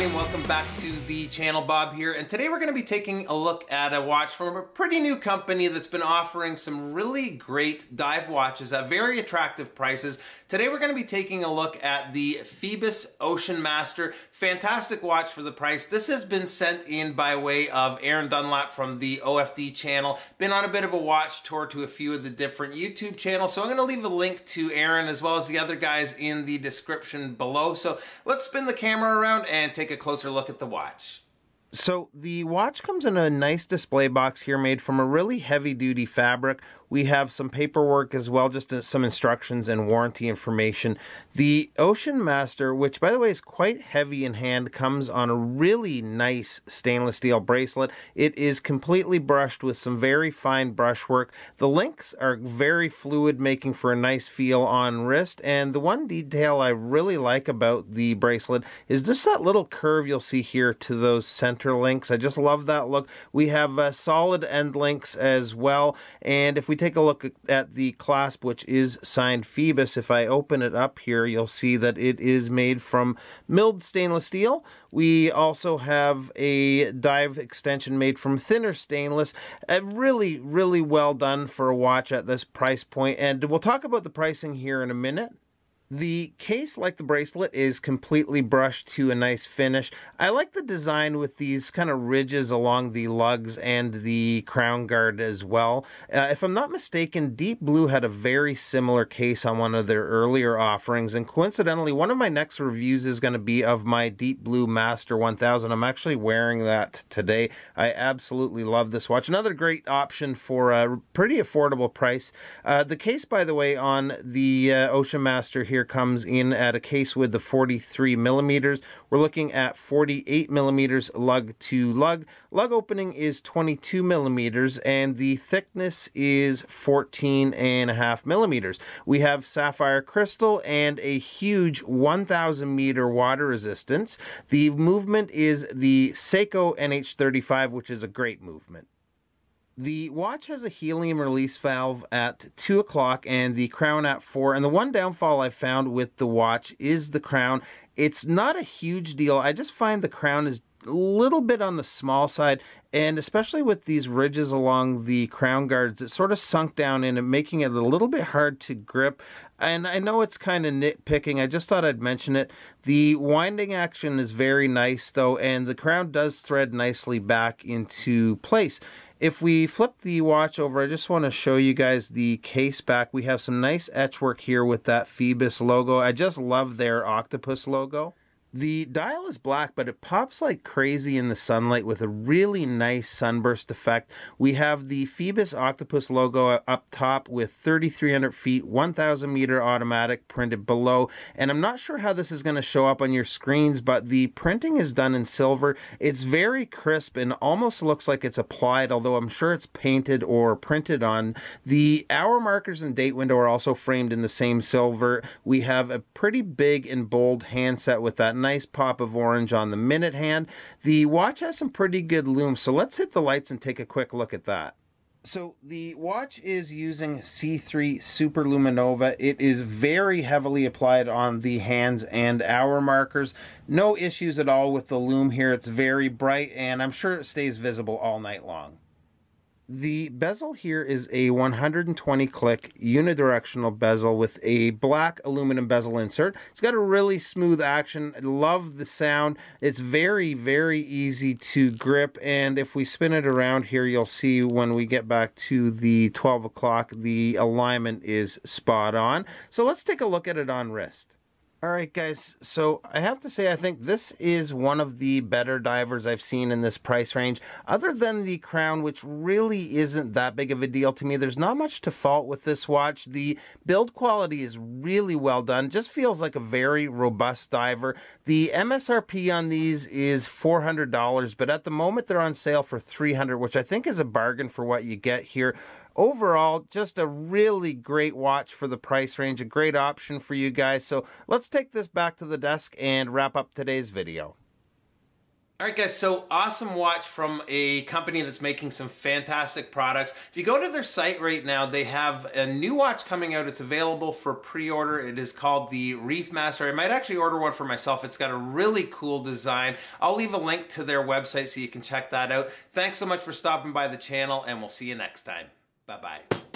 everybody and welcome back to the channel. Bob here and today we're going to be taking a look at a watch from a pretty new company that's been offering some really great dive watches at very attractive prices. Today we're going to be taking a look at the Phoebus Ocean Master. Fantastic watch for the price. This has been sent in by way of Aaron Dunlap from the OFD channel. Been on a bit of a watch tour to a few of the different YouTube channels so I'm going to leave a link to Aaron as well as the other guys in the description below. So let's spin the camera around and take take a closer look at the watch. So the watch comes in a nice display box here made from a really heavy duty fabric we have some paperwork as well, just uh, some instructions and warranty information. The Ocean Master, which by the way is quite heavy in hand, comes on a really nice stainless steel bracelet. It is completely brushed with some very fine brushwork. The links are very fluid, making for a nice feel on wrist. And the one detail I really like about the bracelet is just that little curve you'll see here to those center links. I just love that look. We have uh, solid end links as well. And if we take a look at the clasp, which is signed Phoebus, if I open it up here, you'll see that it is made from milled stainless steel. We also have a dive extension made from thinner stainless. Uh, really, really well done for a watch at this price point. And we'll talk about the pricing here in a minute. The case, like the bracelet, is completely brushed to a nice finish. I like the design with these kind of ridges along the lugs and the crown guard as well. Uh, if I'm not mistaken, Deep Blue had a very similar case on one of their earlier offerings, and coincidentally, one of my next reviews is going to be of my Deep Blue Master 1000. I'm actually wearing that today. I absolutely love this watch. Another great option for a pretty affordable price. Uh, the case, by the way, on the uh, Ocean Master here here comes in at a case with the 43 millimeters. We're looking at 48 millimeters lug to lug. Lug opening is 22 millimeters and the thickness is 14 and a half millimeters. We have sapphire crystal and a huge 1000 meter water resistance. The movement is the Seiko NH35, which is a great movement. The watch has a helium release valve at 2 o'clock and the crown at 4. And the one downfall I found with the watch is the crown. It's not a huge deal. I just find the crown is a little bit on the small side. And especially with these ridges along the crown guards, it sort of sunk down in and making it a little bit hard to grip. And I know it's kind of nitpicking. I just thought I'd mention it. The winding action is very nice though. And the crown does thread nicely back into place. If we flip the watch over, I just want to show you guys the case back. We have some nice etch work here with that Phoebus logo. I just love their octopus logo. The dial is black, but it pops like crazy in the sunlight with a really nice sunburst effect. We have the Phoebus Octopus logo up top with 3,300 feet, 1,000 meter automatic printed below. And I'm not sure how this is going to show up on your screens, but the printing is done in silver. It's very crisp and almost looks like it's applied, although I'm sure it's painted or printed on. The hour markers and date window are also framed in the same silver. We have a pretty big and bold handset with that nice pop of orange on the minute hand. The watch has some pretty good lume, so let's hit the lights and take a quick look at that. So the watch is using C3 Super Luminova. It is very heavily applied on the hands and hour markers. No issues at all with the lume here. It's very bright and I'm sure it stays visible all night long. The bezel here is a 120 click unidirectional bezel with a black aluminum bezel insert. It's got a really smooth action. I love the sound. It's very, very easy to grip. And if we spin it around here, you'll see when we get back to the 12 o'clock, the alignment is spot on. So let's take a look at it on wrist. All right, guys. So I have to say, I think this is one of the better divers I've seen in this price range. Other than the crown, which really isn't that big of a deal to me, there's not much to fault with this watch. The build quality is really well done. Just feels like a very robust diver. The MSRP on these is $400, but at the moment they're on sale for 300 which I think is a bargain for what you get here overall, just a really great watch for the price range, a great option for you guys. So let's take this back to the desk and wrap up today's video. All right, guys, so awesome watch from a company that's making some fantastic products. If you go to their site right now, they have a new watch coming out. It's available for pre-order. It is called the Reef Master. I might actually order one for myself. It's got a really cool design. I'll leave a link to their website so you can check that out. Thanks so much for stopping by the channel, and we'll see you next time. Bye bye.